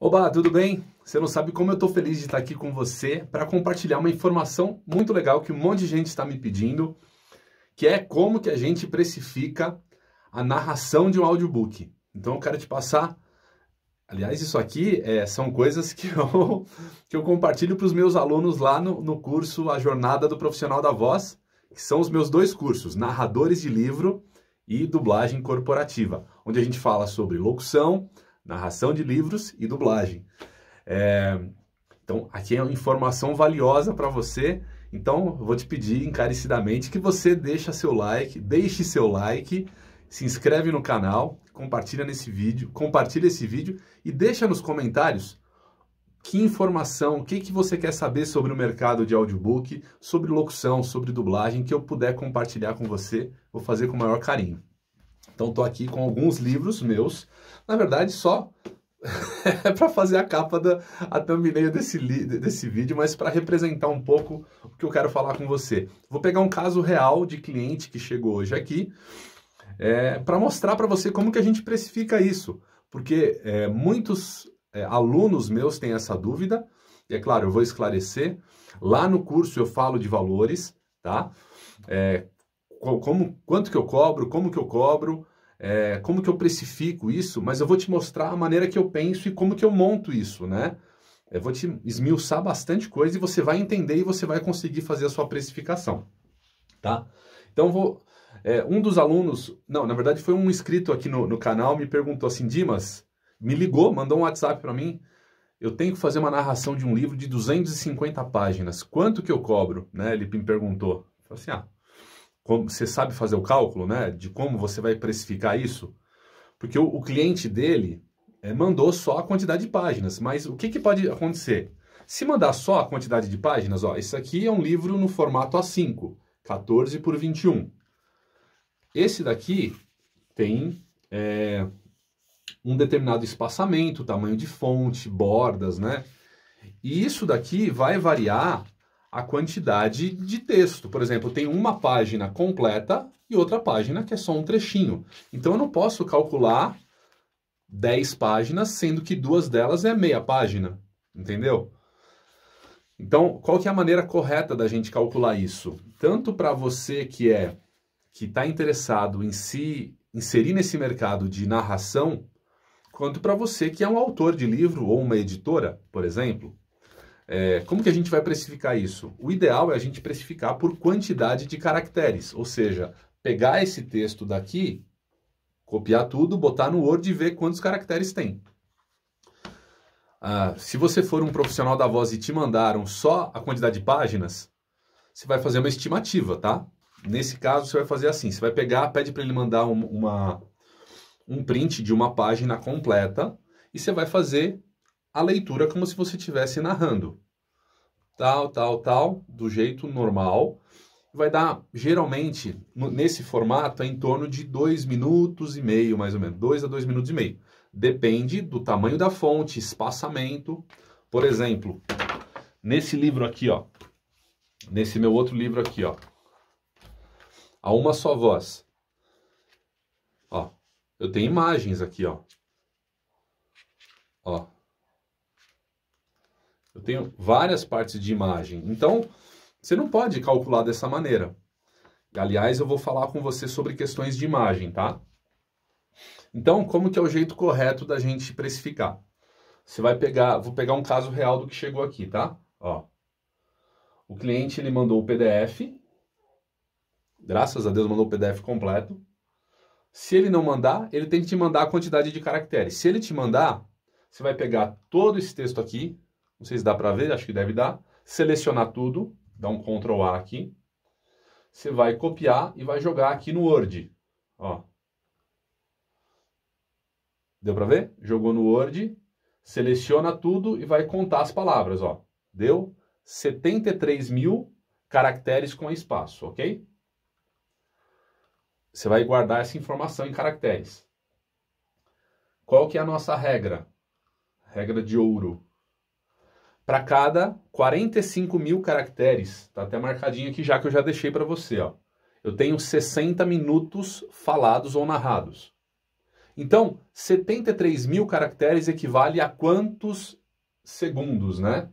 Oba, tudo bem? Você não sabe como eu estou feliz de estar aqui com você para compartilhar uma informação muito legal que um monte de gente está me pedindo, que é como que a gente precifica a narração de um audiobook. Então eu quero te passar Aliás, isso aqui é, são coisas que eu, que eu compartilho para os meus alunos lá no, no curso A Jornada do Profissional da Voz, que são os meus dois cursos, Narradores de Livro e Dublagem Corporativa, onde a gente fala sobre locução, narração de livros e dublagem. É, então, aqui é informação valiosa para você. Então, vou te pedir encarecidamente que você deixe seu like, deixe seu like, se inscreve no canal, compartilha nesse vídeo, compartilha esse vídeo e deixa nos comentários que informação, o que, que você quer saber sobre o mercado de audiobook, sobre locução, sobre dublagem, que eu puder compartilhar com você, vou fazer com o maior carinho. Então estou aqui com alguns livros meus, na verdade só para fazer a capa da a thumbnail desse, desse vídeo, mas para representar um pouco o que eu quero falar com você. Vou pegar um caso real de cliente que chegou hoje aqui é, para mostrar para você como que a gente precifica isso, porque é, muitos é, alunos meus têm essa dúvida, e é claro, eu vou esclarecer. Lá no curso eu falo de valores, tá? É, como, quanto que eu cobro, como que eu cobro, é, como que eu precifico isso, mas eu vou te mostrar a maneira que eu penso e como que eu monto isso, né? Eu vou te esmiuçar bastante coisa e você vai entender e você vai conseguir fazer a sua precificação, tá? Então, vou, é, um dos alunos, não, na verdade foi um inscrito aqui no, no canal, me perguntou assim, Dimas, me ligou, mandou um WhatsApp para mim, eu tenho que fazer uma narração de um livro de 250 páginas, quanto que eu cobro? Né? Ele me perguntou. Eu falei assim, ah, você sabe fazer o cálculo, né, de como você vai precificar isso, porque o, o cliente dele é, mandou só a quantidade de páginas, mas o que, que pode acontecer? Se mandar só a quantidade de páginas, ó, isso aqui é um livro no formato A5, 14 por 21. Esse daqui tem é, um determinado espaçamento, tamanho de fonte, bordas, né? E isso daqui vai variar a quantidade de texto. Por exemplo, tem uma página completa e outra página que é só um trechinho. Então eu não posso calcular 10 páginas, sendo que duas delas é meia página, entendeu? Então, qual que é a maneira correta da gente calcular isso? Tanto para você que é que está interessado em se inserir nesse mercado de narração, quanto para você que é um autor de livro ou uma editora, por exemplo. É, como que a gente vai precificar isso? O ideal é a gente precificar por quantidade de caracteres, ou seja, pegar esse texto daqui, copiar tudo, botar no Word e ver quantos caracteres tem. Ah, se você for um profissional da voz e te mandaram só a quantidade de páginas, você vai fazer uma estimativa, tá? Nesse caso, você vai fazer assim: você vai pegar, pede para ele mandar um, uma, um print de uma página completa e você vai fazer a leitura como se você estivesse narrando. Tal, tal, tal, do jeito normal. Vai dar, geralmente, nesse formato, é em torno de 2 minutos e meio, mais ou menos. 2 a 2 minutos e meio. Depende do tamanho da fonte, espaçamento. Por exemplo, nesse livro aqui, ó. Nesse meu outro livro aqui, ó. A uma só voz. Ó, eu tenho imagens aqui, ó. Ó, eu tenho várias partes de imagem. Então, você não pode calcular dessa maneira. Aliás, eu vou falar com você sobre questões de imagem, tá? Então, como que é o jeito correto da gente precificar? Você vai pegar, vou pegar um caso real do que chegou aqui, tá? Ó. O cliente ele mandou o PDF. Graças a Deus mandou o PDF completo. Se ele não mandar, ele tem que te mandar a quantidade de caracteres. Se ele te mandar, você vai pegar todo esse texto aqui, não sei se dá para ver, acho que deve dar. Selecionar tudo, dá um Ctrl A aqui. Você vai copiar e vai jogar aqui no Word. Ó. Deu para ver? Jogou no Word, seleciona tudo e vai contar as palavras. Ó. Deu 73 mil caracteres com espaço, ok? Você vai guardar essa informação em caracteres. Qual que é a nossa regra? Regra de ouro para cada 45 mil caracteres. Está até marcadinho aqui já que eu já deixei para você. Ó. Eu tenho 60 minutos falados ou narrados. Então, 73 mil caracteres equivale a quantos segundos, né?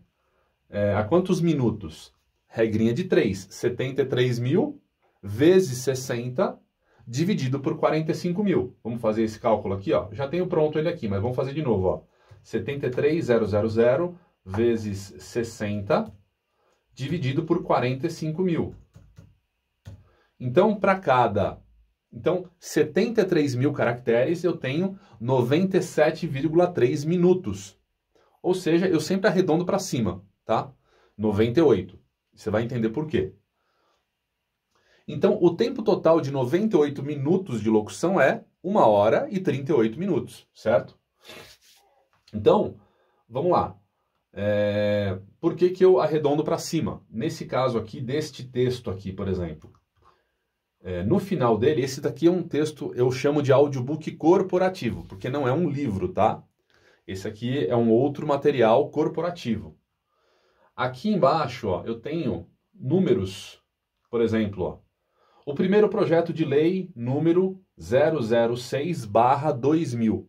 É, a quantos minutos? Regrinha de 3. 73 mil vezes 60 dividido por 45 mil. Vamos fazer esse cálculo aqui, ó. Já tenho pronto ele aqui, mas vamos fazer de novo, ó. 73,000 vezes 60 dividido por 45 mil. Então, para cada. Então, 73 mil caracteres, eu tenho 97,3 minutos. Ou seja, eu sempre arredondo para cima, tá? 98. Você vai entender por quê. Então, o tempo total de 98 minutos de locução é 1 hora e 38 minutos, certo? Então, vamos lá. É, por que, que eu arredondo para cima? Nesse caso aqui, deste texto aqui, por exemplo. É, no final dele, esse daqui é um texto, eu chamo de audiobook corporativo, porque não é um livro, tá? Esse aqui é um outro material corporativo. Aqui embaixo, ó, eu tenho números, por exemplo, ó, o primeiro projeto de lei número 006/2000.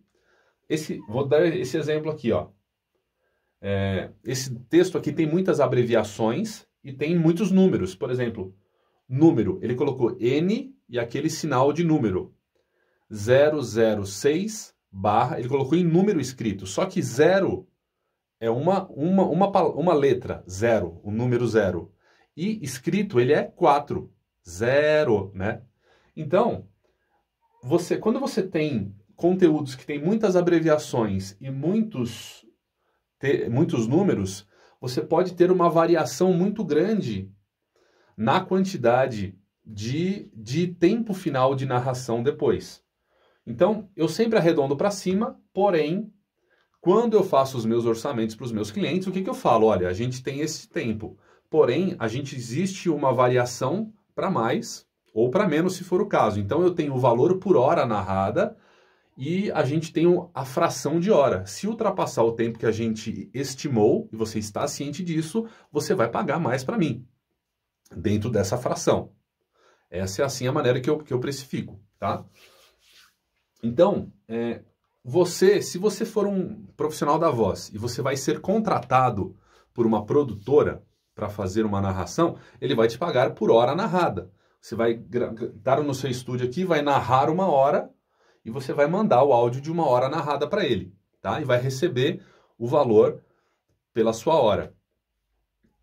Esse vou dar esse exemplo aqui, ó. É, esse texto aqui tem muitas abreviações e tem muitos números. Por exemplo, número, ele colocou N e aquele sinal de número. 006 barra, ele colocou em número escrito, só que zero é uma, uma, uma, uma letra, zero, o número zero. E escrito ele é 4, zero, né? Então, você quando você tem conteúdos que tem muitas abreviações e muitos ter muitos números, você pode ter uma variação muito grande na quantidade de, de tempo final de narração depois. Então, eu sempre arredondo para cima, porém, quando eu faço os meus orçamentos para os meus clientes, o que, que eu falo? Olha, a gente tem esse tempo, porém, a gente existe uma variação para mais ou para menos, se for o caso. Então, eu tenho o valor por hora narrada e a gente tem a fração de hora. Se ultrapassar o tempo que a gente estimou, e você está ciente disso, você vai pagar mais para mim, dentro dessa fração. Essa é assim a maneira que eu, que eu precifico, tá? Então, é, você, se você for um profissional da voz e você vai ser contratado por uma produtora para fazer uma narração, ele vai te pagar por hora narrada. Você vai estar tá no seu estúdio aqui, vai narrar uma hora e você vai mandar o áudio de uma hora narrada para ele, tá? E vai receber o valor pela sua hora.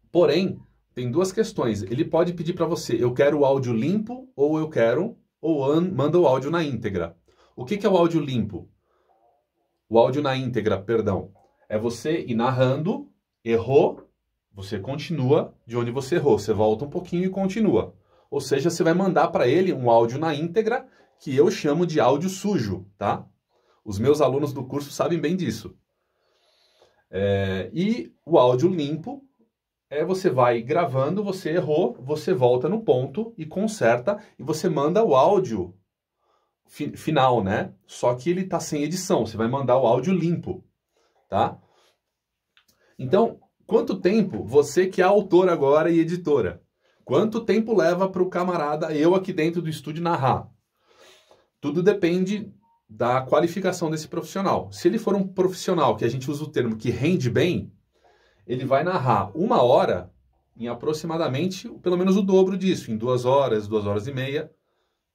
Porém, tem duas questões. Ele pode pedir para você, eu quero o áudio limpo ou eu quero, ou manda o áudio na íntegra. O que, que é o áudio limpo? O áudio na íntegra, perdão. É você ir narrando, errou, você continua de onde você errou. Você volta um pouquinho e continua. Ou seja, você vai mandar para ele um áudio na íntegra que eu chamo de áudio sujo, tá? Os meus alunos do curso sabem bem disso. É, e o áudio limpo é você vai gravando, você errou, você volta no ponto e conserta e você manda o áudio fi final, né? Só que ele está sem edição, você vai mandar o áudio limpo, tá? Então, quanto tempo você que é autor agora e editora, quanto tempo leva para o camarada eu aqui dentro do estúdio narrar? Tudo depende da qualificação desse profissional. Se ele for um profissional, que a gente usa o termo que rende bem, ele vai narrar uma hora em aproximadamente pelo menos o dobro disso, em duas horas, duas horas e meia.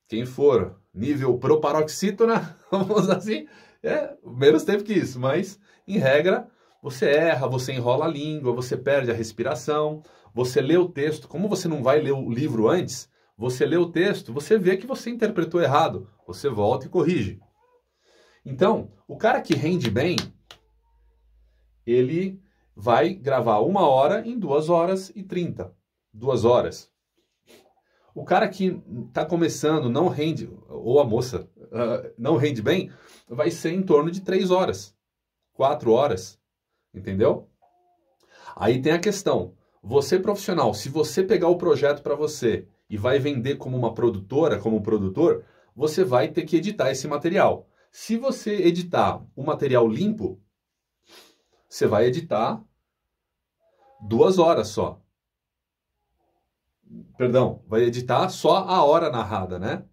Quem for nível proparoxítona, vamos assim, é menos tempo que isso, mas em regra você erra, você enrola a língua, você perde a respiração, você lê o texto. Como você não vai ler o livro antes, você lê o texto, você vê que você interpretou errado, você volta e corrige. Então, o cara que rende bem, ele vai gravar uma hora em duas horas e trinta. Duas horas. O cara que está começando, não rende, ou a moça, uh, não rende bem, vai ser em torno de três horas, quatro horas. Entendeu? Aí tem a questão. Você profissional, se você pegar o projeto para você e vai vender como uma produtora, como produtor, você vai ter que editar esse material. Se você editar o material limpo, você vai editar duas horas só. Perdão, vai editar só a hora narrada, né?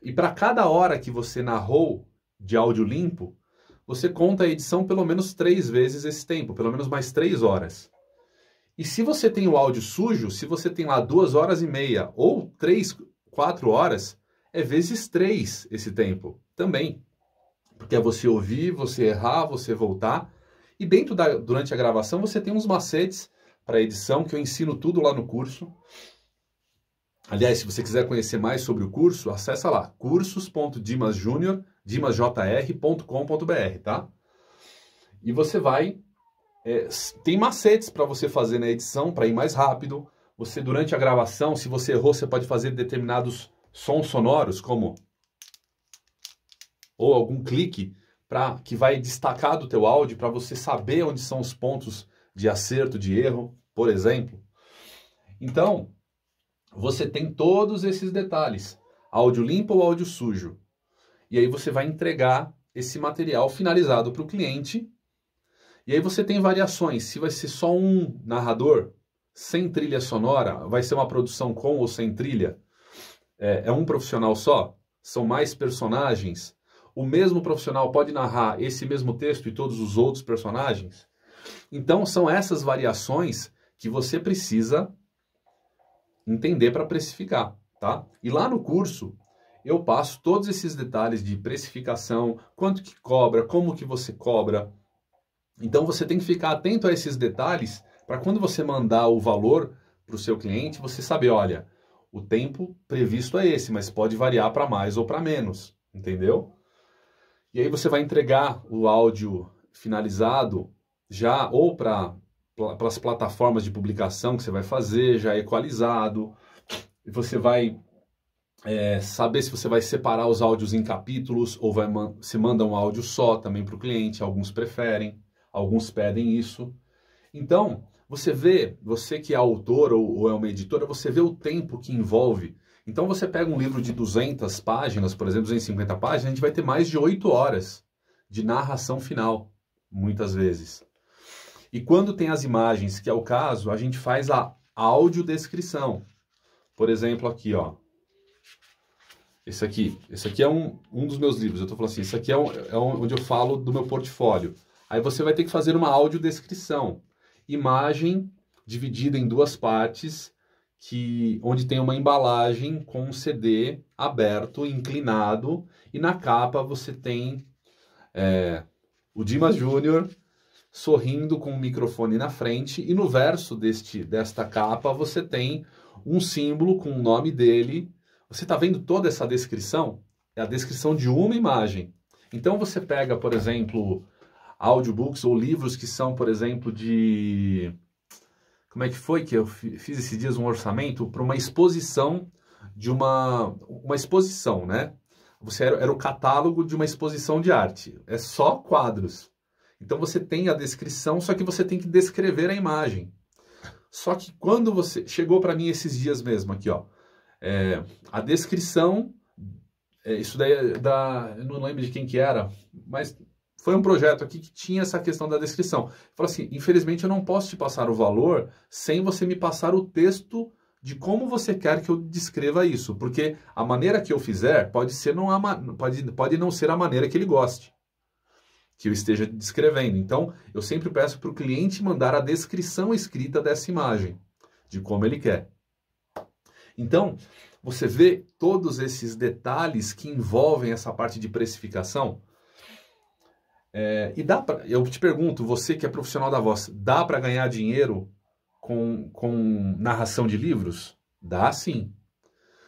E para cada hora que você narrou de áudio limpo, você conta a edição pelo menos três vezes esse tempo, pelo menos mais três horas. E se você tem o áudio sujo, se você tem lá duas horas e meia ou três, quatro horas, é vezes três esse tempo também. Porque é você ouvir, você errar, você voltar. E dentro da, durante a gravação você tem uns macetes para edição que eu ensino tudo lá no curso. Aliás, se você quiser conhecer mais sobre o curso, acessa lá cursos.dimasjunior.com.br, tá? E você vai é, tem macetes para você fazer na edição para ir mais rápido. Você, durante a gravação, se você errou, você pode fazer determinados sons sonoros, como ou algum clique para que vai destacar do teu áudio para você saber onde são os pontos de acerto, de erro, por exemplo. Então, você tem todos esses detalhes, áudio limpo ou áudio sujo. E aí você vai entregar esse material finalizado para o cliente e aí você tem variações. Se vai ser só um narrador, sem trilha sonora, vai ser uma produção com ou sem trilha? É, é um profissional só? São mais personagens? O mesmo profissional pode narrar esse mesmo texto e todos os outros personagens? Então, são essas variações que você precisa entender para precificar, tá? E lá no curso eu passo todos esses detalhes de precificação, quanto que cobra, como que você cobra, então você tem que ficar atento a esses detalhes para quando você mandar o valor para o seu cliente, você saber, olha, o tempo previsto é esse, mas pode variar para mais ou para menos, entendeu? E aí você vai entregar o áudio finalizado já ou para para as plataformas de publicação que você vai fazer, já equalizado, e você vai é, saber se você vai separar os áudios em capítulos ou vai se manda um áudio só também para o cliente, alguns preferem alguns pedem isso. Então, você vê, você que é autor ou, ou, é uma editora, você vê o tempo que envolve. Então, você pega um livro de 200 páginas, por exemplo, 250 páginas, a gente vai ter mais de 8 horas de narração final, muitas vezes. E quando tem as imagens, que é o caso, a gente faz a audiodescrição. Por exemplo, aqui, ó. Esse aqui. Esse aqui é um, um dos meus livros. Eu estou falando assim, esse aqui é, um, é onde eu falo do meu portfólio. Aí você vai ter que fazer uma audiodescrição. Imagem dividida em duas partes, que onde tem uma embalagem com um CD aberto, inclinado, e na capa você tem é, o Dimas Júnior sorrindo com o microfone na frente, e no verso deste, desta capa você tem um símbolo com o nome dele. Você está vendo toda essa descrição? É a descrição de uma imagem. Então você pega, por exemplo, audiobooks ou livros que são, por exemplo, de. Como é que foi que eu fiz esses dias um orçamento para uma exposição de uma. Uma exposição, né? Você era, era o catálogo de uma exposição de arte. É só quadros. Então você tem a descrição, só que você tem que descrever a imagem. Só que quando você. Chegou para mim esses dias mesmo aqui, ó. É, a descrição. É, isso daí é da. Eu não lembro de quem que era, mas foi um projeto aqui que tinha essa questão da descrição. Falou assim, infelizmente eu não posso te passar o valor sem você me passar o texto de como você quer que eu descreva isso, porque a maneira que eu fizer pode ser não a, pode, pode não ser a maneira que ele goste que eu esteja descrevendo. Então, eu sempre peço para o cliente mandar a descrição escrita dessa imagem, de como ele quer. Então, você vê todos esses detalhes que envolvem essa parte de precificação. É, e dá pra, eu te pergunto, você que é profissional da voz, dá para ganhar dinheiro com, com narração de livros? Dá sim.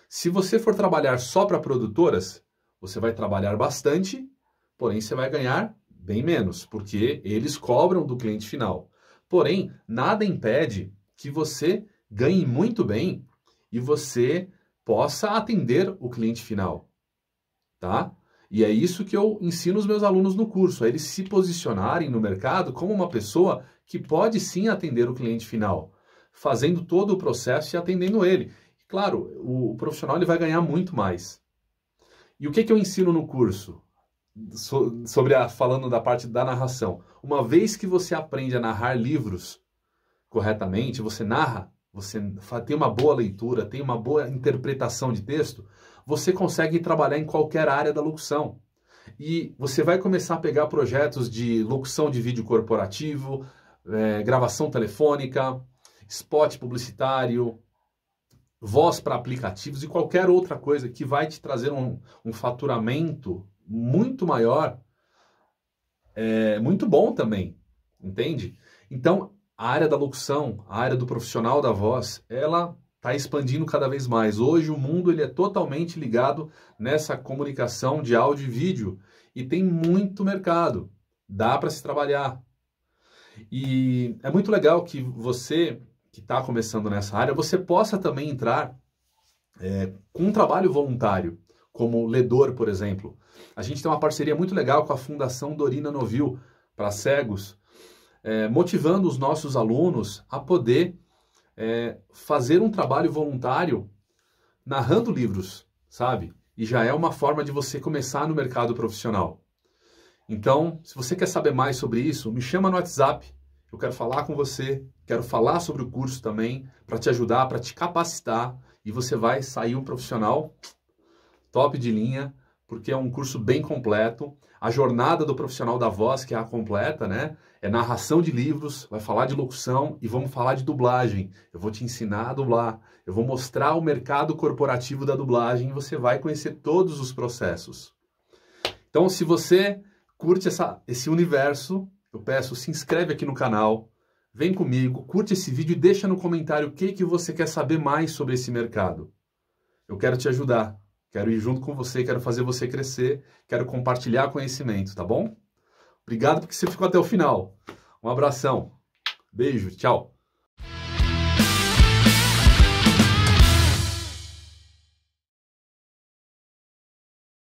Se você for trabalhar só para produtoras, você vai trabalhar bastante, porém você vai ganhar bem menos, porque eles cobram do cliente final. Porém, nada impede que você ganhe muito bem e você possa atender o cliente final, tá? E é isso que eu ensino os meus alunos no curso, a eles se posicionarem no mercado como uma pessoa que pode sim atender o cliente final, fazendo todo o processo e atendendo ele. Claro, o profissional ele vai ganhar muito mais. E o que, que eu ensino no curso? So, sobre a falando da parte da narração. Uma vez que você aprende a narrar livros corretamente, você narra, você tem uma boa leitura, tem uma boa interpretação de texto, você consegue trabalhar em qualquer área da locução. E você vai começar a pegar projetos de locução de vídeo corporativo, é, gravação telefônica, spot publicitário, voz para aplicativos e qualquer outra coisa que vai te trazer um, um faturamento muito maior, é, muito bom também, entende? Então, a área da locução, a área do profissional da voz, ela está expandindo cada vez mais. Hoje o mundo ele é totalmente ligado nessa comunicação de áudio e vídeo e tem muito mercado. Dá para se trabalhar. E é muito legal que você que está começando nessa área, você possa também entrar é, com um trabalho voluntário, como ledor, por exemplo. A gente tem uma parceria muito legal com a Fundação Dorina Novil para cegos, é, motivando os nossos alunos a poder é, fazer um trabalho voluntário narrando livros, sabe? E já é uma forma de você começar no mercado profissional. Então, se você quer saber mais sobre isso, me chama no WhatsApp. Eu quero falar com você, quero falar sobre o curso também, para te ajudar, para te capacitar e você vai sair um profissional top de linha porque é um curso bem completo. A jornada do profissional da voz, que é a completa, né? É narração de livros, vai falar de locução e vamos falar de dublagem. Eu vou te ensinar a dublar, eu vou mostrar o mercado corporativo da dublagem e você vai conhecer todos os processos. Então, se você curte essa, esse universo, eu peço, se inscreve aqui no canal, vem comigo, curte esse vídeo e deixa no comentário o que, que você quer saber mais sobre esse mercado. Eu quero te ajudar. Quero ir junto com você, quero fazer você crescer, quero compartilhar conhecimento, tá bom? Obrigado porque você ficou até o final. Um abração. Beijo, tchau.